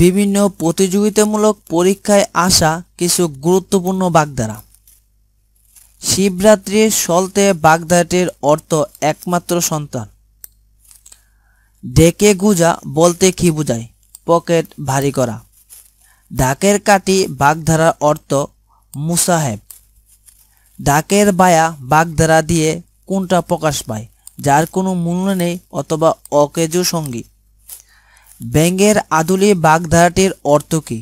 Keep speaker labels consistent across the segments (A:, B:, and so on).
A: বিভিন্ন প্রতিযোগিতামূলক পরীক্ষায় আসা কিছু গুরুত্বপূর্ণ বাগধারা শিবরাত্রির সলতে বাগধারাটির অর্থ একমাত্র সন্তান ডেকে গুজা বলতে কি বুঝায় পকেট ভারী করা ডাকের কাটি বাগধারার অর্থ মুসাহেব ডাকের বায়া বাগধারা দিয়ে কোনটা প্রকাশ পায় যার কোনো মূল্য নেই অথবা অকেজ সঙ্গী ব্যাঙের আদুলি বাগধারাটির অর্থ কী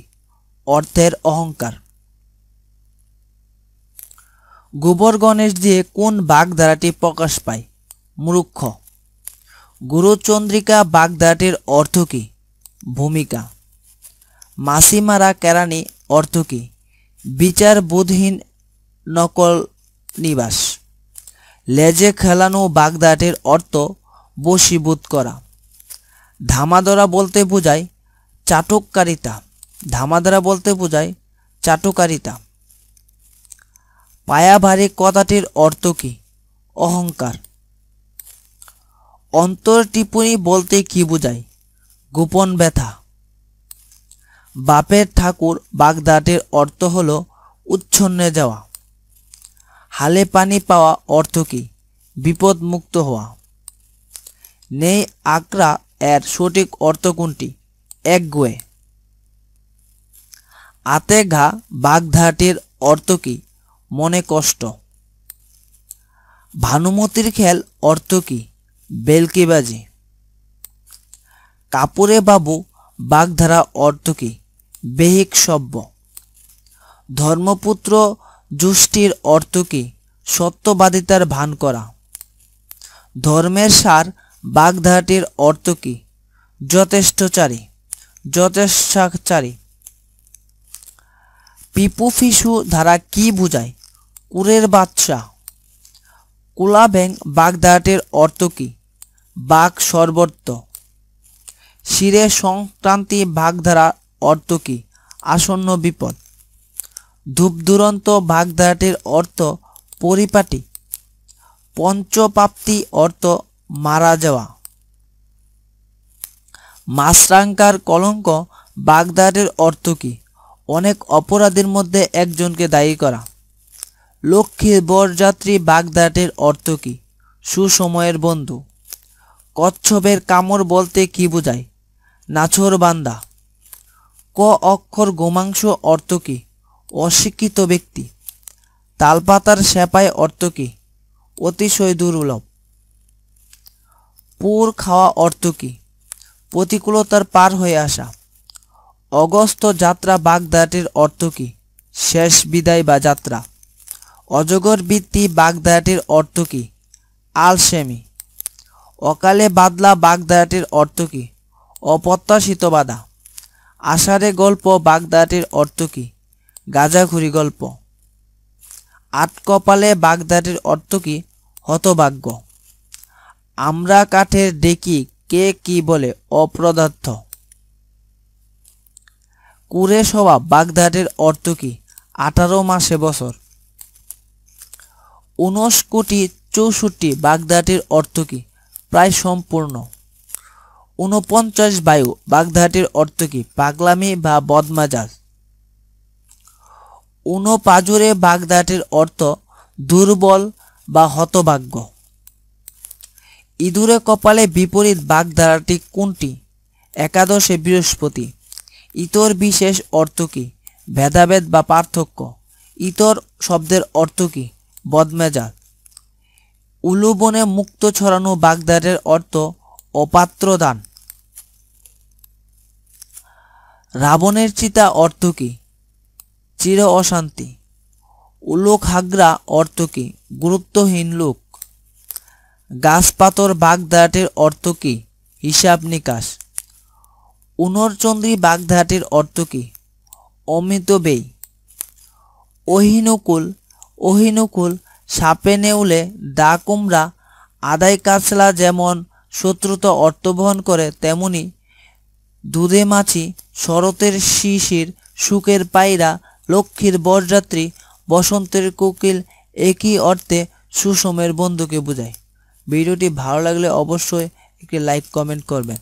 A: অর্থের অহংকার গোবর গণেশ দিয়ে কোন বাগধারাটি প্রকাশ পায় মূর্খ গুরুচন্দ্রিকা বাগধারাটির অর্থ কী ভূমিকা মাসিমারা কেরানি অর্থ কী বিচার বোধহীন নকল নিবাস লেজে খেলানো বাগদাটের অর্থ বশীভূত করা ধামাধরা বলতে বোঝায় চাটককারিতা ধামাধরা বলতে বোঝায় চাটকারিতা ভারে কথাটির অর্থ কী অহংকার অন্তর টিপ্পণী বলতে কি বোঝায় গোপন ব্যথা বাপের ঠাকুর বাগদাটের অর্থ হল উচ্ছন্নে যাওয়া হালে পানি পাওয়া অর্থ কী বিপদমুক্ত হওয়া নেই আকরা এর সঠিক অর্থ কোনটি একগুয়ে আতে ঘা বাগধাটির অর্থ কি মনে কষ্ট ভানুমতির খেল অর্থ কি বেলকিবাজি কাপুরে বাবু বাগধারা অর্থ কি বেহিক সভ্য ধর্মপুত্র জুষ্টির অর্থ কি সত্যবাদিতার ভান করা ধর্মের সার বাগধারাটির অর্থ কী যথেষ্টচারী পিপু পিপুফিসু ধারা কি বুঝায় কুরের বাদশাহ কুলাব্যাং বাগধারাটির অর্থ কি বাঘ সর্বত্র শিরে সংক্রান্তি বাগধারা অর্থ কি আসন্ন বিপদ ধূপদুরন্ত বাগধারাটির অর্থ পরিপাটি পঞ্চপ্রাপ্তি অর্থ মারা যাওয়া মাসরাঙ্কার কলঙ্ক বাগদাদের অর্থ কী অনেক অপরাধের মধ্যে একজনকে দায়ী করা লক্ষ্মী বরযাত্রী বাগদাটের অর্থ কী সুসময়ের বন্ধু কচ্ছপের কামড় বলতে কি বোঝায় নাছর বান্দা ক অক্ষর গোমাংস অর্থ কী অশিক্ষিত ব্যক্তি তালপাতার সেপায় অর্থ কী অতিশয় দুর্লভ পুর খাওয়া অর্থ কী প্রতিকূলতার পার হয়ে আসা অগস্ত যাত্রা বাগদাটির অর্থ কী শেষ বিদায় বা যাত্রা অজগর বৃত্তি বাগদাটির অর্থ কী আলসেমি অকালে বাদলা বাগদাটির অর্থ কী অপ্রত্যাশিত বাধা আষাঢ়ে গল্প বাগদাটির অর্থ কী গাঁজাখুরি গল্প আট কপালে বাগদাটির অর্থ কী হতভাগ্য আমরা কাঠের ডেকি কে কি বলে অপদার্থ কুরে সভা বাগদাদের অর্থ কি আঠারো মাসে বছর উনশ কোটি চৌষট্টি বাগদাটির অর্থ কি প্রায় সম্পূর্ণ ঊনপঞ্চাশ বায়ু বাগদাটির অর্থ কি পাগলামি বা বদমাজাজ ঊনপাজুরে বাগদাটির অর্থ দুর্বল বা হতভাগ্য ইঁদুরে কপালে বিপরীত বাগধারাটি কোনটি একাদশে বৃহস্পতি ইতর বিশেষ অর্থ কী ভেদাভেদ বা পার্থক্য ইতর শব্দের অর্থ কী বদমেজাল উলুবনে মুক্ত ছড়ানো বাগদারের অর্থ অপাত্র দান রাবণের চিতা অর্থ কী চির অশান্তি উলুক হাগরা অর্থ কী গুরুত্বহীন লোক গাছপাতর বাগধারাটের অর্থ কী হিসাব নিকাশ উনরচন্দ্রী বাগধারাটির অর্থ কী অমিত বেই অহিনুকুল অহিনুকুল সাপে নেউলে কুমড়া আদায় কাছলা যেমন শত্রুতা অর্থ বহন করে তেমনি দুধে মাছি শরতের শিশির সুখের পায়রা লক্ষ্মীর বরযাত্রী বসন্তের কোকিল একই অর্থে সুষমের বন্ধুকে বোঝায় ভিডিওটি ভালো লাগলে অবশ্যই একটি লাইক কমেন্ট করবেন